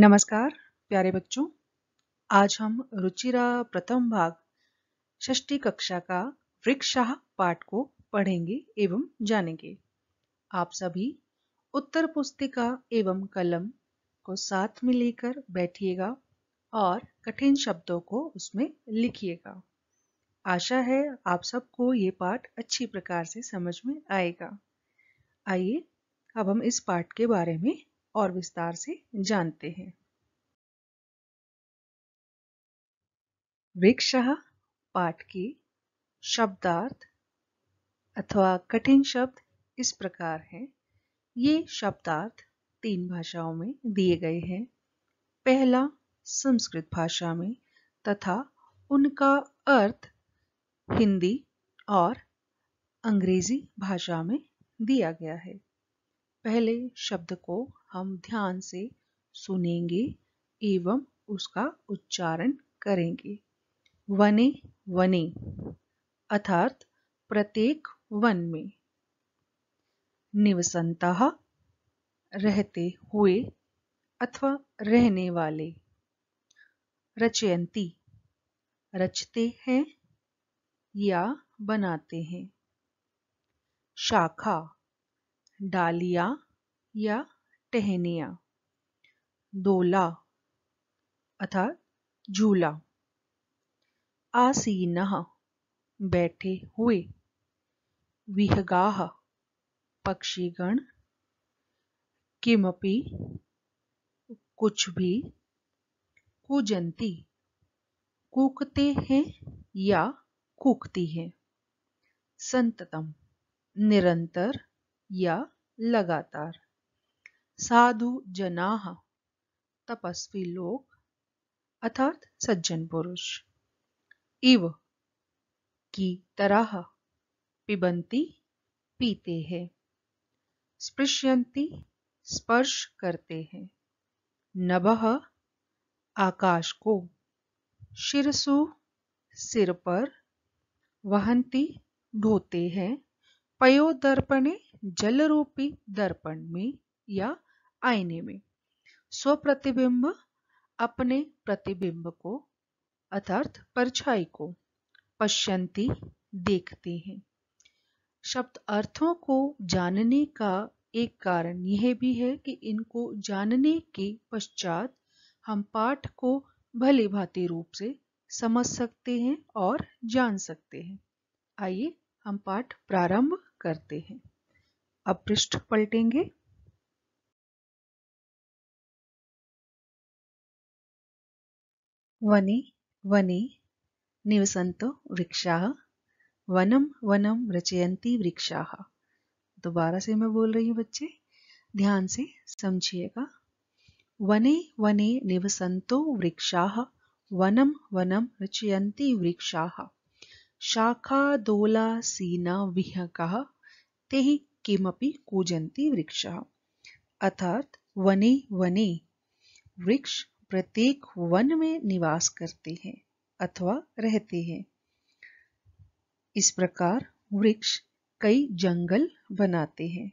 नमस्कार प्यारे बच्चों आज हम रुचिरा प्रथम भाग षष्ठी कक्षा का वृक्षाह पाठ को पढ़ेंगे एवं जानेंगे आप सभी उत्तर पुस्तिका एवं कलम को साथ में लेकर बैठिएगा और कठिन शब्दों को उसमें लिखिएगा आशा है आप सबको ये पाठ अच्छी प्रकार से समझ में आएगा आइए अब हम इस पाठ के बारे में और विस्तार से जानते हैं वृक्ष पाठ के शब्दार्थ अथवा कठिन शब्द इस प्रकार हैं ये शब्दार्थ तीन भाषाओं में दिए गए हैं पहला संस्कृत भाषा में तथा उनका अर्थ हिंदी और अंग्रेजी भाषा में दिया गया है पहले शब्द को हम ध्यान से सुनेंगे एवं उसका उच्चारण करेंगे वने वने अर्थात प्रत्येक वन में निवसंत रहते हुए अथवा रहने वाले रचयंती रचते हैं या बनाते हैं शाखा डालिया या टहनिया दोला अथा झूला आसीन बैठे हुए विहगाह पक्षीगण किमपि कुछ भी कुजंती कूकते हैं या कूकती हैं संततम निरंतर या लगातार साधु जनाह तपस्वी लोग अर्थात सज्जन पुरुष इव की तरह पिबंती पीते हैं स्पृश्यंती स्पर्श करते हैं नभ आकाश को शिरसु सिर पर वहंती ढोते हैं पयोदर्पणे जल रूपी दर्पण में या आईने में स्व प्रतिबिंब अपने प्रतिबिंब को अर्थात परछाई को पश्यंती देखते हैं शब्द अर्थों को जानने का एक कारण यह भी है कि इनको जानने के पश्चात हम पाठ को भली भांति रूप से समझ सकते हैं और जान सकते हैं आइए हम पाठ प्रारंभ करते हैं अब पृष्ठ पलटेंगे वने वने निवसंतो वृक्षा वनम वनम रचयंती वृक्षा दोबारा से मैं बोल रही हूँ बच्चे ध्यान से समझिएगा वने वने निवसंतो वृक्षा वनम वनम रचयंती वृक्षा शाखा दोला सीना विहकः ते किमपि कूजंती वृक्षा अर्थात वने वने वृक्ष प्रत्येक वन में निवास करते हैं अथवा रहते हैं इस प्रकार वृक्ष कई जंगल बनाते हैं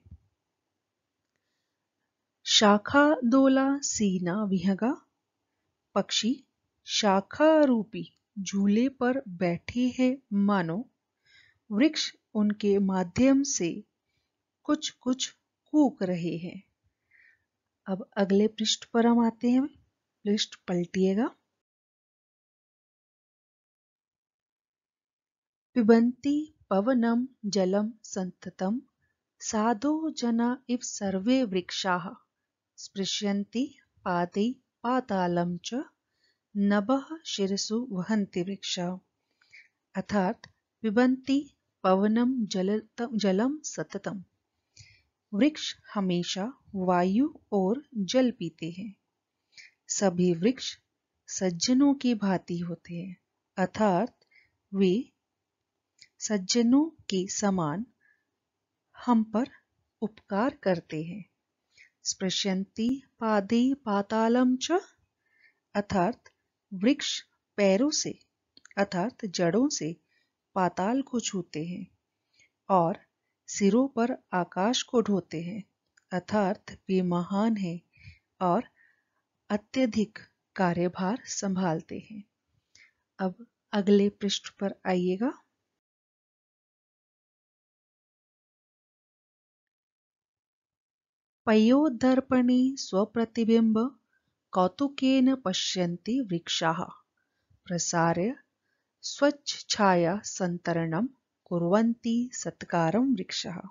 शाखा दोला सीना विहगा पक्षी शाखा रूपी झूले पर बैठे हैं मानो वृक्ष उनके माध्यम से कुछ कुछ कूक रहे हैं अब अगले पृष्ठ पर हम आते हैं लिस्ट पलटिएगा पिबंती पवनम जलम संततम साधो जना इव सर्वे वृक्षा स्पृश्य पादे पातालम च नभः शिरसु वहन्ति वृक्षा अर्थात पिबंती पवनम जल जलम सततम वृक्ष हमेशा वायु और जल पीते हैं सभी वृक्ष सज्जनों की भांति होते हैं अर्थात वे सज्जनों के समान हम पर उपकार करते हैं स्पृशंती पादे पातालम च अर्थात वृक्ष पैरों से अर्थात जड़ों से पाताल को छूते हैं और सिरों पर आकाश को ढोते हैं अर्थात वे महान हैं और अत्यधिक कार्यभार संभालते हैं अब अगले पृष्ठ पर आइएगा पयोदर्पणे स्वप्रतिबिंब कौतुकेन पश्यन्ति वृक्षाः प्रसार्य स्वच्छाया संतरण कुर्वन्ति सत्कार वृक्षः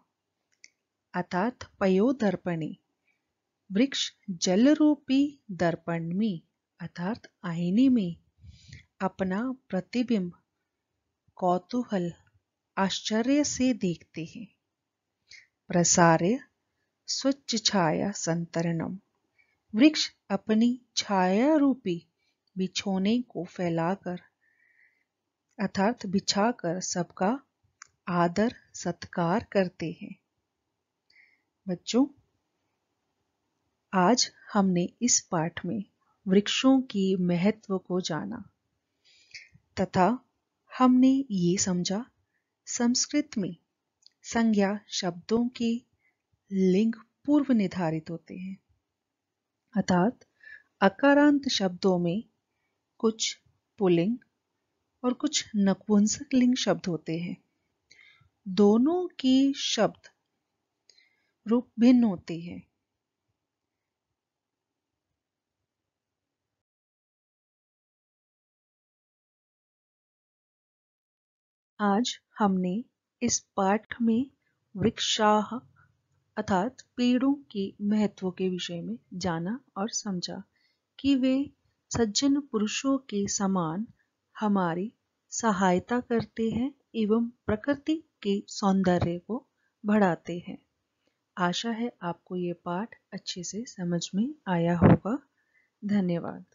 अर्थात पयोदर्पणे वृक्ष जल रूपी दर्पण में अर्थात आईने में अपना प्रतिबिंब कौतूहल आश्चर्य से देखते हैं प्रसार्य स्वच्छ छाया संतरणम वृक्ष अपनी छाया रूपी बिछोने को फैलाकर अर्थात बिछाकर सबका आदर सत्कार करते हैं बच्चों आज हमने इस पाठ में वृक्षों के महत्व को जाना तथा हमने ये समझा संस्कृत में संज्ञा शब्दों के लिंग पूर्व निर्धारित होते हैं अर्थात अकारांत शब्दों में कुछ पुलिंग और कुछ नपुंसक लिंग शब्द होते हैं दोनों के शब्द रूप भिन्न होते हैं आज हमने इस पाठ में वृक्षाह अर्थात पेड़ों के महत्व के विषय में जाना और समझा कि वे सज्जन पुरुषों के समान हमारी सहायता करते हैं एवं प्रकृति के सौंदर्य को बढ़ाते हैं आशा है आपको ये पाठ अच्छे से समझ में आया होगा धन्यवाद